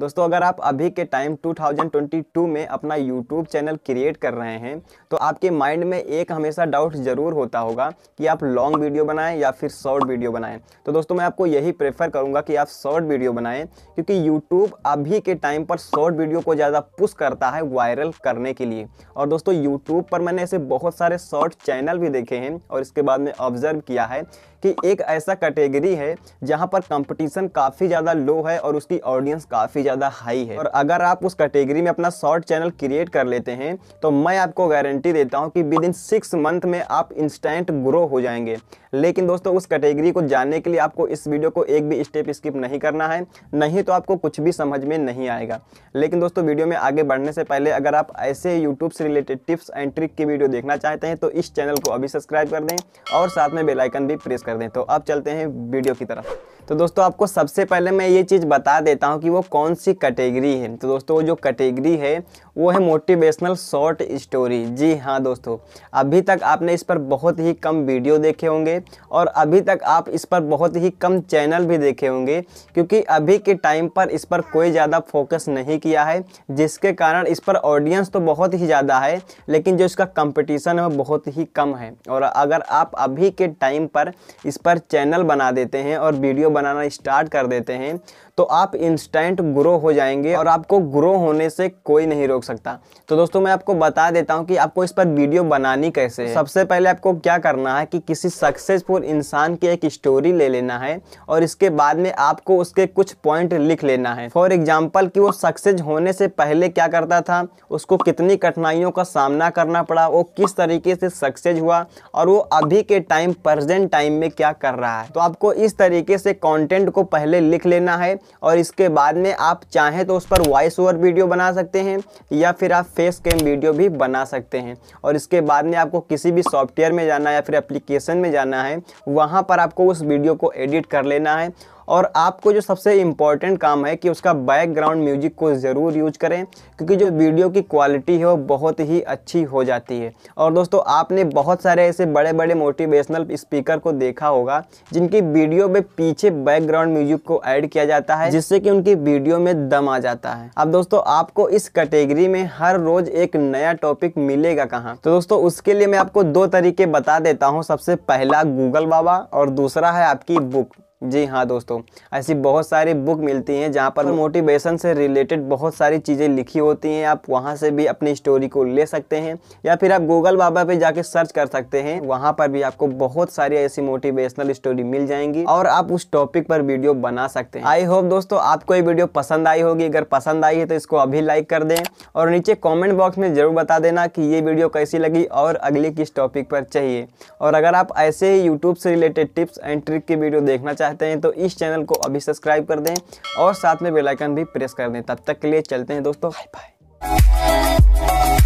दोस्तों अगर आप अभी के टाइम 2022 में अपना यूट्यूब चैनल क्रिएट कर रहे हैं तो आपके माइंड में एक हमेशा डाउट ज़रूर होता होगा कि आप लॉन्ग वीडियो बनाएं या फिर शॉर्ट वीडियो बनाएं तो दोस्तों मैं आपको यही प्रेफर करूंगा कि आप शॉर्ट वीडियो बनाएं क्योंकि यूट्यूब अभी के टाइम पर शॉर्ट वीडियो को ज़्यादा पुश करता है वायरल करने के लिए और दोस्तों यूट्यूब पर मैंने ऐसे बहुत सारे शॉर्ट चैनल भी देखे हैं और इसके बाद में ऑब्जर्व किया है कि एक ऐसा कैटेगरी है जहाँ पर कंपटीशन काफ़ी ज़्यादा लो है और उसकी ऑडियंस काफ़ी ज़्यादा हाई है और अगर आप उस कैटेगरी में अपना शॉर्ट चैनल क्रिएट कर लेते हैं तो मैं आपको गारंटी देता हूँ कि विद इन सिक्स मंथ में आप इंस्टेंट ग्रो हो जाएंगे लेकिन दोस्तों उस कैटेगरी को जानने के लिए आपको इस वीडियो को एक भी स्टेप स्किप नहीं करना है नहीं तो आपको कुछ भी समझ में नहीं आएगा लेकिन दोस्तों वीडियो में आगे बढ़ने से पहले अगर आप ऐसे यूट्यूब से रिलेटेड टिप्स एंड ट्रिक की वीडियो देखना चाहते हैं तो इस चैनल को अभी सब्सक्राइब कर दें और साथ में बेलाइकन भी प्रेस कर दें तो अब चलते हैं वीडियो की तरफ तो दोस्तों आपको सबसे पहले मैं ये चीज़ बता देता हूँ कि वो कौन सी कैटेगरी है तो दोस्तों वो जो कैटेगरी है वो है मोटिवेशनल शॉर्ट स्टोरी जी हाँ दोस्तों अभी तक आपने इस पर बहुत ही कम वीडियो देखे होंगे और अभी तक आप इस पर बहुत ही कम चैनल भी देखे होंगे क्योंकि अभी के टाइम पर इस पर कोई ज़्यादा फोकस नहीं किया है जिसके कारण इस पर ऑडियंस तो बहुत ही ज़्यादा है लेकिन जो इसका कंपटीशन है वो बहुत ही कम है और अगर आप अभी के टाइम पर इस पर चैनल बना देते हैं और वीडियो बनाना स्टार्ट कर देते हैं तो आप इंस्टेंट ग्रो हो जाएंगे और आपको ग्रो होने से कोई नहीं रोक सकता तो दोस्तों मैं आपको बता देता हूं कि आपको इस पर वीडियो बनानी कैसे है सबसे पहले आपको क्या करना है कि किसी सक्सेसफुल इंसान की एक स्टोरी ले लेना है और इसके बाद में आपको उसके कुछ पॉइंट लिख लेना है फॉर एग्जाम्पल कि वो सक्सेस होने से पहले क्या करता था उसको कितनी कठिनाइयों का सामना करना पड़ा वो किस तरीके से सक्सेस हुआ और वो अभी के टाइम प्रजेंट टाइम में क्या कर रहा है तो आपको इस तरीके से कंटेंट को पहले लिख लेना है और इसके बाद में आप चाहें तो उस पर वॉइस ओवर वीडियो बना सकते हैं या फिर आप फेस कैम वीडियो भी बना सकते हैं और इसके बाद में आपको किसी भी सॉफ्टवेयर में जाना है या फिर एप्लीकेशन में जाना है वहाँ पर आपको उस वीडियो को एडिट कर लेना है और आपको जो सबसे इम्पॉर्टेंट काम है कि उसका बैकग्राउंड म्यूजिक को ज़रूर यूज करें क्योंकि जो वीडियो की क्वालिटी है वो बहुत ही अच्छी हो जाती है और दोस्तों आपने बहुत सारे ऐसे बड़े बड़े मोटिवेशनल स्पीकर को देखा होगा जिनकी वीडियो में पीछे बैकग्राउंड म्यूजिक को ऐड किया जाता है जिससे कि उनकी वीडियो में दम आ जाता है अब दोस्तों आपको इस कैटेगरी में हर रोज एक नया टॉपिक मिलेगा कहाँ तो दोस्तों उसके लिए मैं आपको दो तरीके बता देता हूँ सबसे पहला गूगल बाबा और दूसरा है आपकी बुक जी हाँ दोस्तों ऐसी बहुत सारी बुक मिलती हैं जहाँ पर मोटिवेशन से रिलेटेड बहुत सारी चीज़ें लिखी होती हैं आप वहाँ से भी अपनी स्टोरी को ले सकते हैं या फिर आप गूगल बाबा पे जाके सर्च कर सकते हैं वहाँ पर भी आपको बहुत सारी ऐसी मोटिवेशनल स्टोरी मिल जाएंगी और आप उस टॉपिक पर वीडियो बना सकते हैं आई होप दोस्तों आपको ये वीडियो पसंद आई होगी अगर पसंद आई है तो इसको अभी लाइक कर दें और नीचे कॉमेंट बॉक्स में ज़रूर बता देना कि ये वीडियो कैसी लगी और अगले किस टॉपिक पर चाहिए और अगर आप ऐसे ही यूट्यूब से रिलेटेड टिप्स एंड ट्रिक की वीडियो देखना चाहते चाहते हैं तो इस चैनल को अभी सब्सक्राइब कर दें और साथ में बेलाइकन भी प्रेस कर दें तब तक के लिए चलते हैं दोस्तों बाय बाय